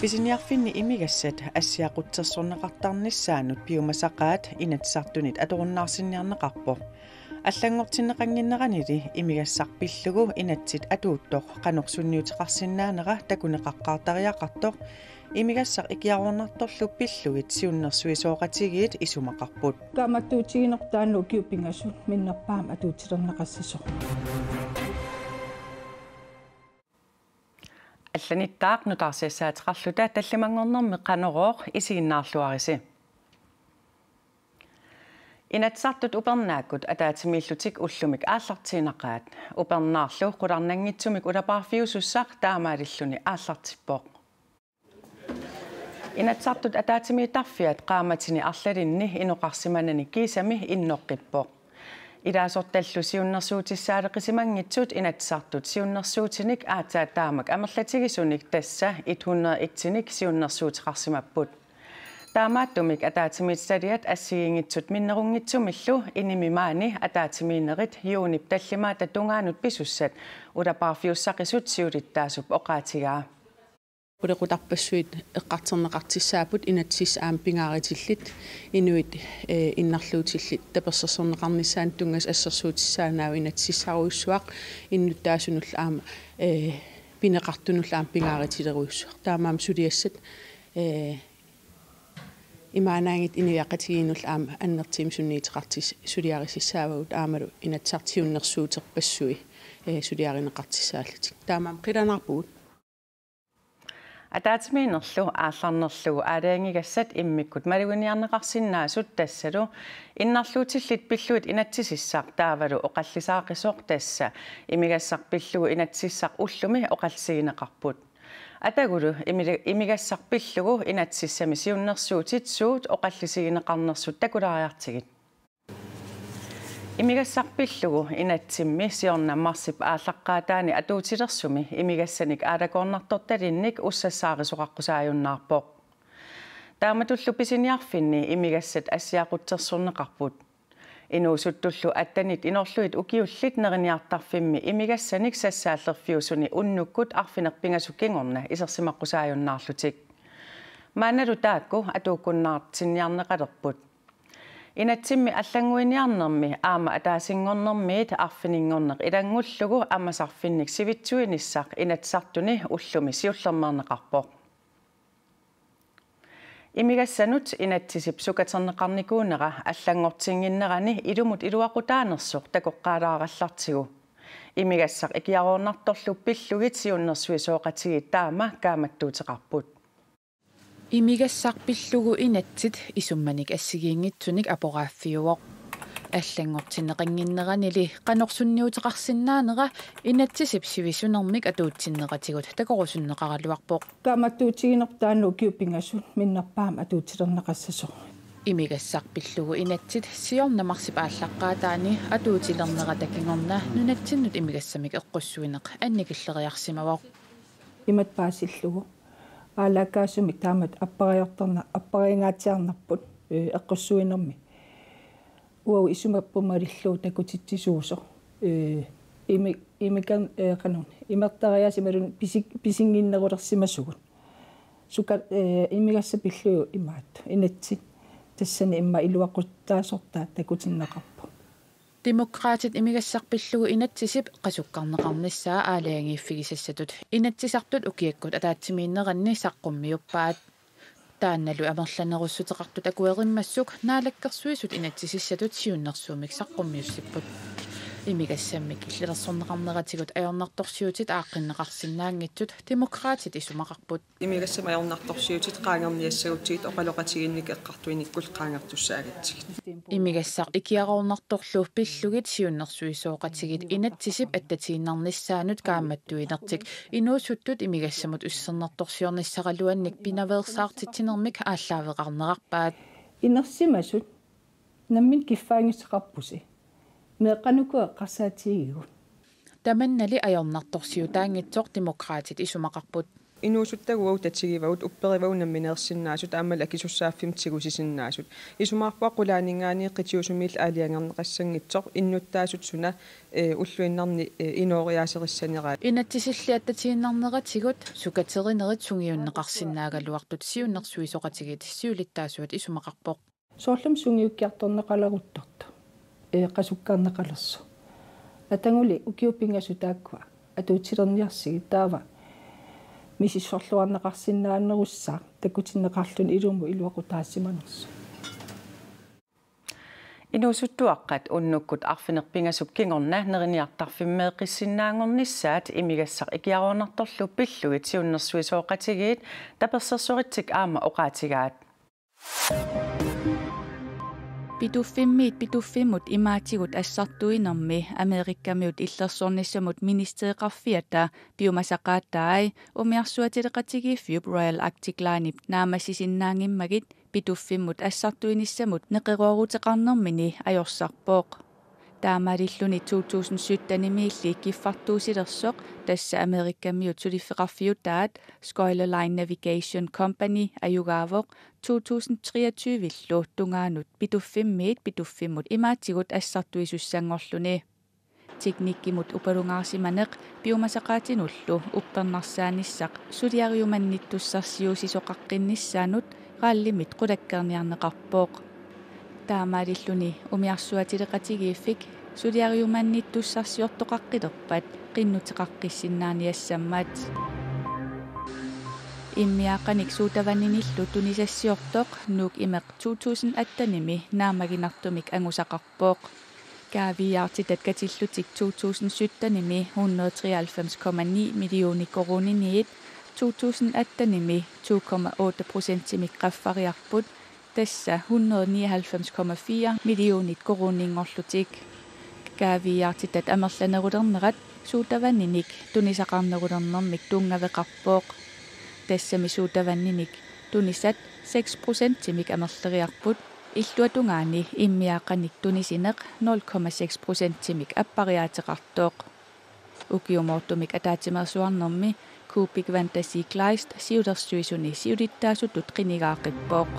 писиниарфинни имигассат ассиақутсерсорнеқартарнissaанут пиумасақаат инатсартунит аторуннаарсинниарнеқарпо аллангортиннеқангиннеранили имигассарпиллугу инатсит атууттоқ канорсунниутеқарсинаанера такунеқаққартариақартоқ имигассақ икиаруунарторлу пиллугит сиуннэрсуисооқатигиит исумақарпут тааматтуутигинертаану киуппингасу миннерпаама атуутилернеқассасо алланиттаақ нутарсиассаатеқарлута таллимангорнэрми канороор исигиннаарлуариси Инатсартут упернааккут атаатимииллутик уллумик ааллартиинақаат упернаарлу қуларнангитсумик улапаарфиусуссақ таамаалиллуни ааллартиппоқ инатсартут атаатими тарфиат qaamatsini арлалинни инуқарсиманани кисами инноққиппоқ илаасорталлу сиуннэрсуутиссаалеқисимангитсуут инатсартут сиуннэрсуутиник аацаа таамак амерлатигисуник тасса 101-тиник сиуннэрсуутиқарсимаппут таамааттумик атаатимиитсалиат ассигингитсут миннерунгитсумиллу инимимаани атаатимиинерит юунип таллимаа татунгаанут писуссат улапаарфиуссақисут сиулиттаасуп оқаатигаа пулеқутарпассуит эққартэрнеқартиссаапут инатсис э, аам пингааритиллит инуит иннарлуутиллит таперсерсернеқарниссаан тунгас ассерсуутиссаанаау инатсиссаруйссуақ иннуттаасунулла аама э пинеқартунулла аам пингааритилеруйссуақ таамаам сулиассат э имаанаангит инуяқатигиинул аама аннертим сунниитеқартис сулиарисиссаавагут аамалу инатсартиуннерсуутерпассуи э сулиаринеқартиссааллатик таамаам қиланарпугут атаатимиинерлу аалларнерлугу аалаангигассат иммиккут малугуниарнеқарсинаасут тассалу иннарлуутиллит пиллуит инатсисиссаар таавалу оқаллисаақисооқ тасса имигассарпиллугу инатсиссақ уллуми оқалсигинеқарпут атагулу имигассарпиллугу инатсиссами сиуннэрсуутит суут оқаллисигинеқарнэрсут такулаариартигит имигассарпиллугу инатсимми сиорнаммарсип ааллаққаатаани атуутилерсуми имигассаник аалакоорнарторталинник уссассаарисоқаққусаажуннаарпоқ тааматуллу писиниарфинни имигассат ассиақутсерсурнеқарпут инуусуттуллу аттанит инерлуит укиуллит нериниартарфимми имигассаник сассааллерфиусуни уннуккут арфинерпингасуккингорна исерсимаққусаажуннаарлутик маанналу таакку атууккуннаарт синниарнеқалерпут инатсимми аллангуиниарнэрми аама атаасингорнэрмиит арфинингорнеқ илангуллугу амасарфинник сивитсуиниссақ инатсартуни уллуми сиуллермаарнеқарпоқ имигассанут инатсисип сукатернеқарникуунера аллангортингиннерани илумут илуақутаанерсуқ такоққалаараллартигу имигассақ икиаруорнарторлу пиллугит сиуннерсуи сооқатигит таама кааматтуутеқарпут имигассарпиллугу инатсит исумманик ассигиингитсуник апорааффиуоқ аллангортинеқингиннеранили канорсунниутеқарсинаанера инатсисип сивисунэрмик атуутсиннеқатигут такорусуннеқаралуарпоқ тааматтуутигинертаану киуппингасу миннерпаам атуутилернеқассасо имигассарпиллугу инатсит сиорнамарсип ааллаққаатаани атуутилернера такингорна нунатсиннут имигассамик эққуссуинеқ анникиллериарсимавоқ иматпаасиллугу аалаакаасуми таамат аппариорторна аппариингаатиарнарпут эққуссуинерми уау исумаппумалиллуу такутитсисуусо э ими э, имикан эқанун имертариас ималун писик писингиннерулерсимасугут сука э имигасса пиллуу имаат инатси тассани имма илуаққуттаасортаа такутиннеқарпу демокраатит имигассарпиллугу инатсисип қасуккарнеқарнассаа аалиангииффигисассатут инатсисартут укиаккут атаатсимииннеранни саққуммиуппаат таанналу амерланеруссутеқартут акуэриммассук наалаккерсуисут инатсисиссатут сиуннерсуумик саққуммиуссиппут имигассаммик иллерсорнеқарнератигут аёрнартарсиутит ааққиннеқарсинаангитсут демократит исумақарпут имигассама аёрнартарсиутит қаангерниассагутсигит оқалоқатигинник эққартуиниккул қаангартуссаагатсиг имигассақ икиарорнарторлуу пиллугит сиуннерсуисооқатигит инатсисип аттатииннарниссаанут кааматтуинертик инуусуттут имигассамут уссернарторсиорниссаралуанник пинаверсаартитсинермик ааллаавеқарнеқарпаат инерсимасут наммин киффаангисеқарпуси meeqanuku qasaatiigigu таманнали аёрнарторсиутаангитсоқ демокраатит исумақарпут инуусуттагуау татсигиваут уппериваунам минерсиннаасут ааммал акисуссааффимтигу сисиннаасут исумаарпаа кулаанингаани қитиусумиил аалиангернеқассангитсоқ иннуттаасут суна э, уллуиннарни э, инориаасериссанераат инатсисиллиаттатигиннарнератигут сукатеринерит сунгиуннеқарсиннаагалуартут сиуннерсуисоқатигит сиулиттаасуат исумақарпоқ соорлум сунгиуккиарторнеқалагуттарт qasukkaarnaqalersu атангули укиуппингасу тааккуа атуутилерниарсигит таава мисисорлуарнеқарсиннааннерусса таккутиннеқарлун илуму илуақутаассиманерсу инуусуттуаққат уннуккут арфинерпингасуп кингорна нериниартарфиммеэқиссиннаангорниссаат имигассақ икиаруунарторлу пиллуит сиуннерсуисооқатигиит таперсерсоритсик аама оқаатигаат Thank you. Pidufimmit pidufimmut imaatigut assartuinermi Amerikkamut illersornissamut ministeriqarfiata piumasaqaattai umiarsuatileqatigifiup Royal Arctic mut naamasisinnaangimmagit pituffimut assartuinissamut pok. Tämä таамаалиллуни 2007 tässä Amerikka тасса америккамиут сулиффеқарфиутаат Skyline Navigation Company аюгаавоқ 2023 иллуутtungaanut pituffimmit pituffimmut imaatigut ассартуисуссангорлуни teknikkimut uparungaarsimaneq piumasaqaatinullu uppernarsaanissaq suliariumannittussarsiusisoqaqqinnissaanut qaallimit qulakkerniarneqarpooq таамаалиллуни умиарсуатилеқатигииффик сулиариуманниттуссарсиортоқаққилерпат қиннутеқаққиссиннааниассаммаат иммиаақаник тунисассиортоқ нук имеқ 2018-ми наамагинартумик ангусақарпооқ каавиаарти таткатиллутик 2017-ми 193,9 миллиони коронинит 2018-ми 2,8%-мик қаффариарпут тасса 199,4 миллионит коронингорлутик каавиаарти тат амерланерулернерат суутаванниник тунисақарнерулернэрмик тунгавеқарпооқ тассамисуутаванник тунисат 6% тимикамерлериарпут иллуатунгаани иммиаақаник тунисинеқ 0,6% тимик аппариаатеқартооқ укиумоортумик атаатимерсуарнэрми купик вантаси клайст сиулерсуисуни сиулиттаасутут қинигаақиппооқ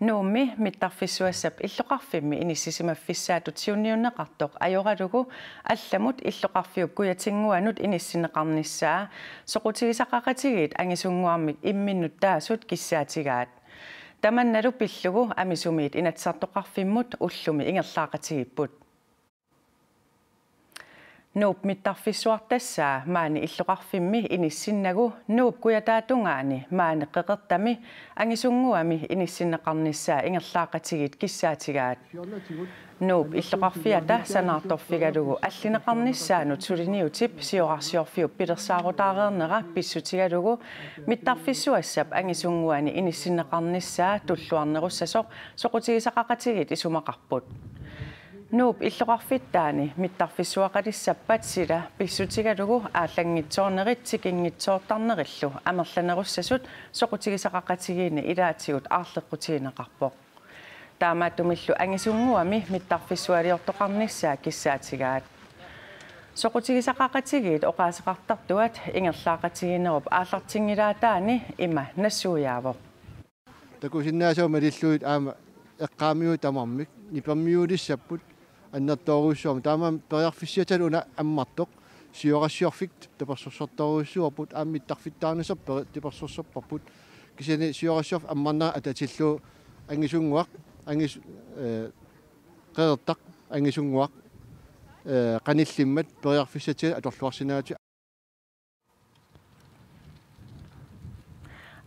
нуумми миттарфиссуассап иллоқарфимми иниссисимаффиссаату тиунниуннеқартоқ ажоралугу алламут иллоқарфиук куятингуанут иниссинеқарниссаа соқутигисақақатигит ангисунгуармик имминнут таасут киссаатигаат таманналу пиллугу амисумиит инатсартоқарфиммут уллуми ингерлаақатигиппут нууп миттарфиссуартассаа маани иллоқарфимми иниссиннагу нууп куятаатунгаани маани қеқертами ангисунгуами иниссиннеқарниссаа ингерлаақатигит киссаатигаат нууп иллоқарфията санаарторфигалугу аллинеқарниссаану тулиниутип сиорарсиорфиуп пилерсаарутаареернера писсутигалугу миттарфиссуассап ангисунгуани иниссиннеқарниссаа туллуарнеруссасоқ соқутигисақақатигит исумақарпут нууп иллоқарфиттаани миттарфиссуақалиссаппат сила писсутигалугу ааллангитсоорнеритсикингитсоортарнериллу амерланеруссасут соқутигисақақатигиина илаатигут аарлеққутиинеқарпоқ таамааттумиллу ангисунгуами миттарфиссуалиортоқарниссаа киссаатигаат соқутигисақақатигиит оқаасеқартартуат ингерлаақатигинеруп ааллартингилаатаани има нассууяавоқ такусиннаасоо малиллуит аама эққаамиу тамармик нипермиулиссаппут аннартоорусsuam таама периарфиссиатан уна аммартоқ сиорасиорфикт таперсорсортоорусsuаппут ааммит тарфиттаарнисап типерсорсорпарпут кисини сиорасиорф аммарнаа ататиллуу ангисунгуақ ангис э қеэртақ ангисунгуақ э каниллиммат периарфиссатига аторлуарсинаати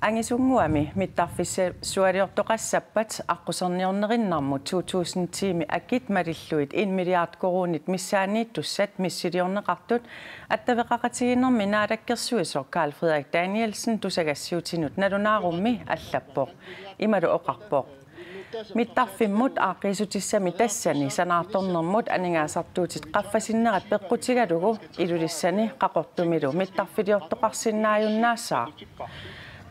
ангисунгуами миттарфиссуалиортоқассаппат аққусерниорнериннармут 2010-ми акит малиллуит 1 миллиард корунит миссаанииттуссат миссилиорнеқартут аттавеқақатигинерми наалаккерсуисо Карл Фредерик Даниэлсен тусагассиутинут налунаарумми аллаппоқ ималу оқарпоқ миттарфиммут аақиисутиссами тассани санаарторнэрмут анингаасартуутит қаффасиннерат пеққутигалугу илулиссани қақортумилу миттарфилиортоқарсиннааюннаасаа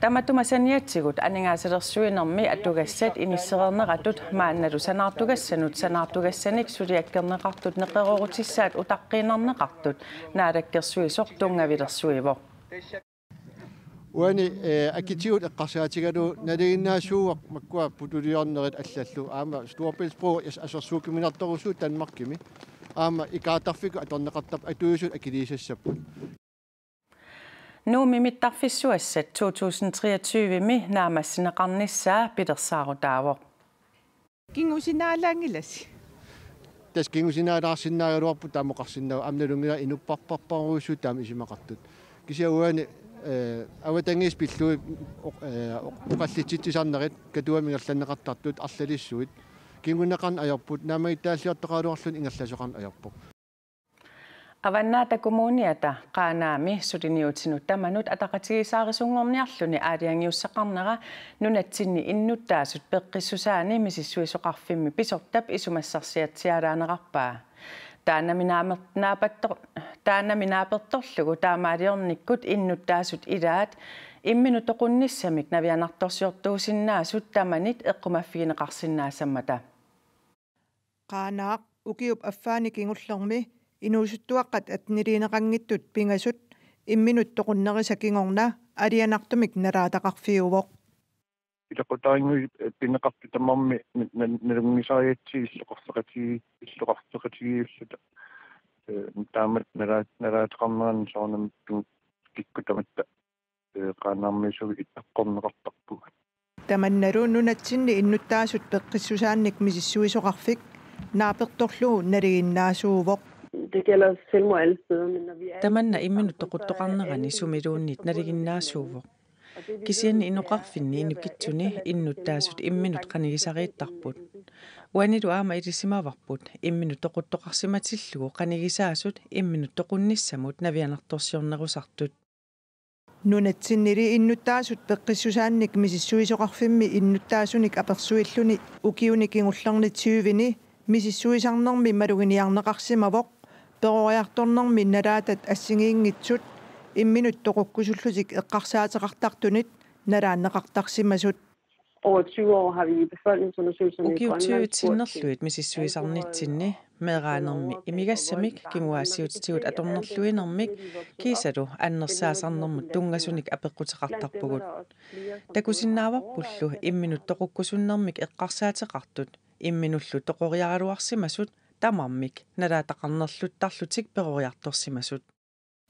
tamatuma saniatsigut anningaasilersuinermi attugassat inissereneratut maannalu sanaartugassanut sanaartugassanik suliakkerneqartut neqerorutissaat utaqqiinerneqartut naalakkersuisoq tungavilersuivo уани акитиут эққарсаатигалу налигиннаасууақ маккуа путулиорнерит аллаллу аама стуорпилспро яс асерсуукиминарторусуу танмаркими аама икаатарфику аторнеқартап атуусут акилиисассаппут нуумимиттарфиссуассат 2023-ми наамассинеқарниссаа пилерсаарутаавор кингусинаалаангиласи тас кингусинаалаарсиннаагалуарпу таамоқарсиннаа амналунгила инуппарпарпаруусуу таами исимақартут кисиауаани аватангис пиллуи оқаллитситсисарнерит катуамингерланнеқартартут арлалиссуит кингунеқарн аярпут наамагиттааллиартоқалуарлун ингерласоқарн аярпоқ аваннаата коммуниата qaaнаами сутиниутинуттаманут атақатигисаарисунгорниарлуни аалиангиуссақарнера нунатсинни иннуттаасут пеққиссусаани мисиссуисоқарфимми писортап исумассарсиатсиалаанеқарпаа таанаминаамернаапатто таанаминааперторлугу таамаалиорниккут иннуттаасут илаат иммину тоқунниссамик навианарторсиортуусиннаасут таманит эққумаффигинеқарсиннаасаммата qaaнаақ укиуп аффааникингуллэрми инуусуттуаққат атнилиинеқангиттут пигасут имминут тоқуннерисакингорна алианартумик налаатақарфиувоқ илақутаангуи э, пинеқарпи таммарми налунгисариатси иллоқарсақатиги иллоқарсақатигиуллута э, таамат нараат нараатеқарнеран соорнам киккутаматта qaanarmisugi ittaqqorneqartarpug tamannaruun nunatsinni innuttaasut peqqiссусаанник мисиссуисоқарфик нааперторлугу налигиннаасуувоқ تمنى إمن تقطق عنغني سميروني تنرغي الناس هو كسين إنو قفني إنو كتوني إنو تاسوت إمن تقني سغيت تقبون وأني دعام إرسما بقبون إمن تقطق سما تلو قني ساسوت إمن تقن نسموت نبيان التوسيون نغو سغتوت нунатсиннери иннутаасут пеққиссусаанник мисиссуисоқарфимми иннутаасуник аперсуиллуни укиуник ингулларнитсиувини мисиссуисарнэрми малугиниарнеқарсимавоқ peqoriartornermi nalatat assingiinngitsut имминут тоқуккусуллутик эққарсаатеқартартунит налааннеқартарсимасут Over 20 år har vi i befolkningsundersøgelserne i Grønland spurgt til... Suisarnitsinni, medregnermi imigassamik, kimuasiutsiut adornerluinermik, kiisadu annersaasarnermut tungasunik apequtiqartarpugut. Takusinnavarpullu imminut toqukkusunnermik eqqarsaateqartut, imminullu toqoriaraluarsimasut, тамармик налаатақарнерлуттарлутик перориарторсимасут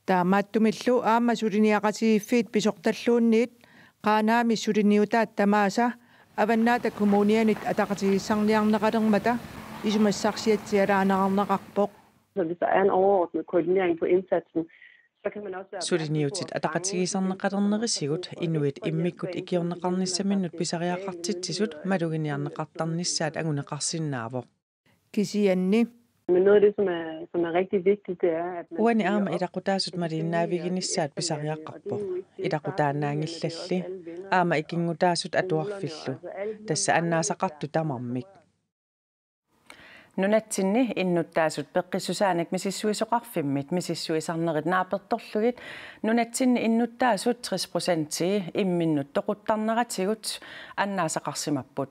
таамааттумиллу аама сулиниақатигиффиит писорталлуунниит қаанаами сулиниутаат тамааса аваннаата коммунианит атақатигиссарниарнеқалермата исумассарсиатсиалаанеқарнеқарпоқ så hvis der er en overordnet koordinering på indsatsen, så kan man også være Suliniutit атақатигисарнеқалернерисигут инуит иммиккут икиорнеқарниссаминнут писариақартитсисут малугиниарнеқартарниссаат агунеқарсиннаавоқ kisianni. Men noget af det, som er, som er rigtig vigtigt, det er, at man... Uani øh, ama ida qudasut marina viginissat bisariaqarpo. Ida qudaannaangillalli ama ikinngudasut atuarfillu. Tassa altså annaasaqartu tamammik. нунатсинни иннуттаасут пеққиссусааник мисиссуисоқарфиммит мисиссуисарнерит нааперторлугит нунатсинни иннуттаасут 60% сии имминнут тоқуттарнератигут аннаасақарсимаппут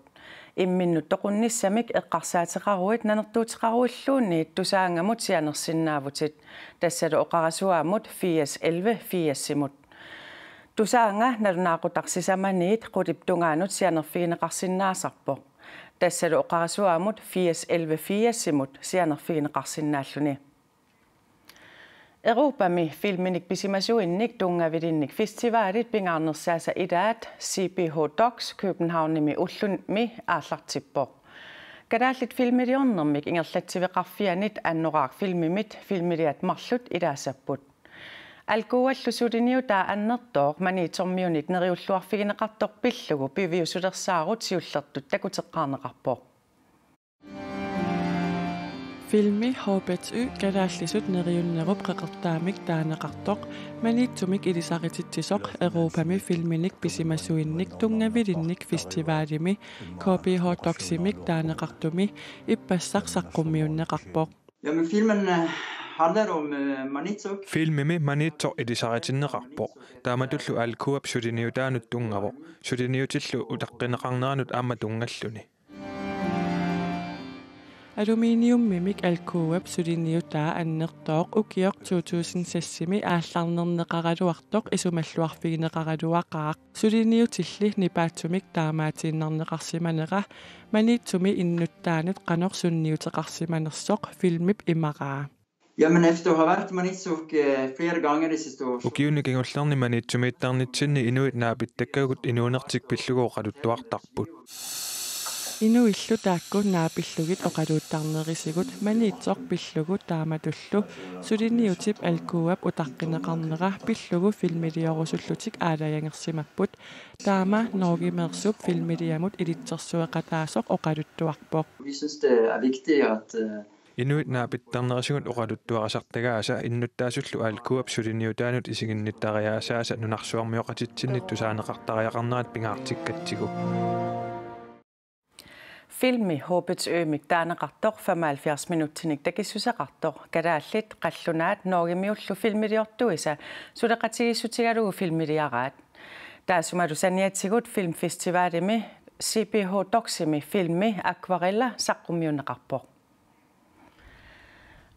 имминнут тоқунниссамик эққарсаатеқаруит нанертуутеқарууллуунни тусаангамут сианерсиннаавутит тассалу оқарасуаамут 411 4симут тусаанга налунаақутарсисаманиит қулиптунгаанут сианерфигинеқарсиннаасарпоқ tässä oqarasuamut 511 simut sianerfiin qarsinnaalluni Europami filminik pisimasuinnik tungavidinnik festivaalit pingaarnersaasa ilaat CPH Docs Københavnimi ullunmi aallartippo Kadaallit filmiliornermik ingerlatsiveqarfianit annoraaq filmimit filmiliat marlut ilaasapput алкууаллусулиниу таа аннертоо мани тормиуник нериуллуарфигинеқартор-пиллугу пивиусулерсаарут сиуллерту такутеққарнеқарпоо Filmi HBTY galaallisut neriunnerup qeqertaamik taanaqartoq maniitsumik ilisaqitittisoq Europami filminik pisimasuinnik tungavilinnik festivaalimi KBH toksimik taanaqartumi ippassaq saqqummiunneqarpoq Jamen filmen äh, Filmimi manitsoq ilisaritinneqarpoq taamatullu alkuap suliniutaanuttunngavo suliniutillu utaqqinneqarneranut aama tungalluni Aluminium mimik alkuap suliniutaa annertooq ukioq 2000 sassimi aallarnerneqaraluartoq isumalluarfigineqaraluaqaaq suliniutilli nipaatsumik taamaatiinnarneqarsimanera manitsumi innuttaanut qanor sunniuteqarsimanersoq filmip imaraa Ja, men efter att ha varit Manitsuk eh, flera gånger det sista året. Och ju nu kan jag lära mig Manitsuk med Tarnitsin i Inuit Nabit. Er det kan jag inte unartik billuga och att du har tappat. Inu illu taakku naapillugit oqaluuttarnerisigut maniitsoq pillugu taamatullu suliniutip alkuap utaqqinneqarnera pillugu filmiliorussullutik aalajangersimapput taama noogimeersup filmiliamut ilitsersueqataasoq oqaluttuarpoq. Vi synes det er vigtigt at eh, инуитнаапиттарнера асугут оралуттуарасартагааса иннуттаасуллу аалкуап сулиниутаанут исигинниттариаасааса нунарсуармиоқатитсиннит тусаанеқартариақарнаат пингаартиккатсигу Filmi Håbets Ømik Danaqartor 75 minuttinik tagissusaqartor kadaallit qallunaat noogimiullu filmiliortuisa suleqatigissutigalugu filmiliaraat таасумалусаниатсигут филмфестиваалими CPH Toximi filmi акварелла саққумиунеқарпоқ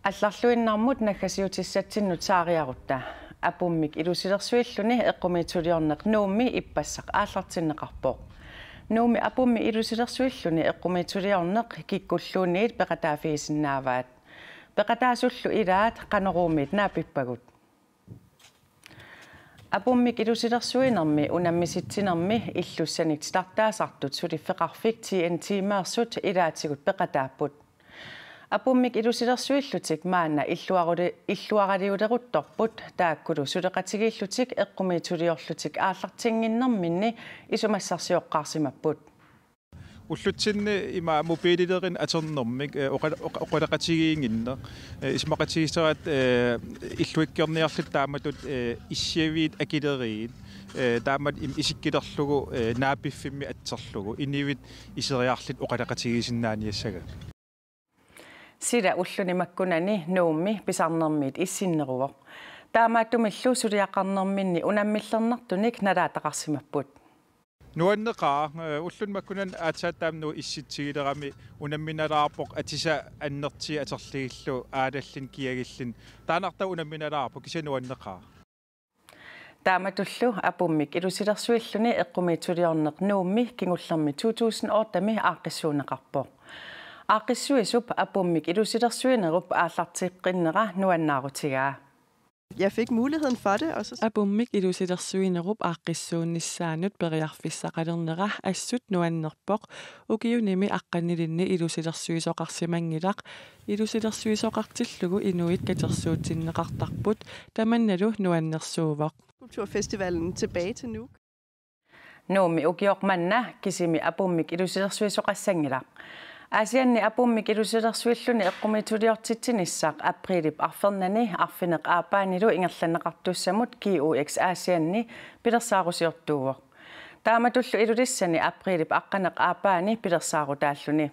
алларлуин нармутнаккасиу тиссатсинну таариарутта апуммик илусилэрсуиллуни эққумиитсулиорнеқ нуумми иппассақ ааллартиннеқарпоқ нууми апумми илусилэрсуиллуни эққумиитсулиорнеқ киккуллуунниит пеқатаафиисиннааваат i илаат қанеруумит наапиппагут апуммик илусилэрсуинерми унаммиситсинерми иллуссаник стартаасартут сулиффеқарфик TNT маарсут илаатигут пеқатааппут апуммик илусилэрсуиллутик маанна иллуарули иллуаралиулерутторпут тааккулу сулеқатигииллутик Da тулиорлутик ааллартингиннэрминни исумассарсиоққарсимаппут уллутсинни има мобилилерин атернэрмик оқалеқатигиингиннер исмақатигисерат иллуиккерниарлут тааматут иссиавиит акилериит таамат исиккилерлугу наапиффимми атсерлугу инивит исериарлут оқалеқатигиисиннааниассага сила уллунимаккунани нуумми писарнэрмиит иссиннерувоқ таамааттумиллу сулиақарнэрминни унаммиллернартуник налаатақарсимаппут нуаннеқаа уллунмаккунан аатсаатаамну исситсигилерами унамминалаарпоқ атиса аннертси атерлигиллу аалаллин киагиллин таанарта унамминалаарпо кисануаннеқаа тааматуллу апуммик илусилэрсуиллуни эққумиитсулиорнеқ нуумми кингуллэрми 2008 тами аақиссуунеқарпоқ aqissuisup e apummik ilusilersuinerup aallartiqqinera nuannaarutigaa jeg fik muligheden for det. Og så... Abummik ilusidersuinerup aqqissuunnissaanut periarfissaqalernera assut nuannerpoq ukiunimi aqqanilinni ilusidersuisoqarsimangilaq ilusidersuisoqartillugu inuit katersuutinneqartarput tamannalu nuannersuuvoq. Kulturfestivalen tilbage til Nuuk. Nuumi ukiormanna kisimi abummik ilusidersuisoqassangilaq. Asianni apummi kilusilersuilluni eqqumitsuliortitsinissaaq aprilip arfernani arfineq aapaanilu ingerlanneqartussamut KUX Asianni pilersaarusiortuuwoq. Taamatullu ilulissani aprilip aqqaneq aapaani pilersaarutaalluni.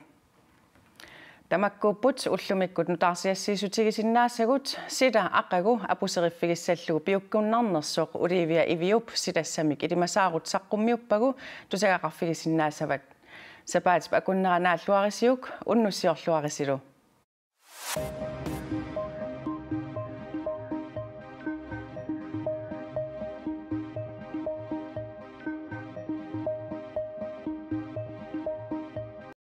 тамаккууппут уллумиккут нутаарсиассиисутигисиннаасагут сила ақагу апусериффигиссаллугу пиуккуннарнерсоқ уливия ивиуп силассамик илимасаарут саққуммиуппагу тусагақарфигисиннаасават сапаатип акуннеранааллуарисиук уннуссиорлуарисилу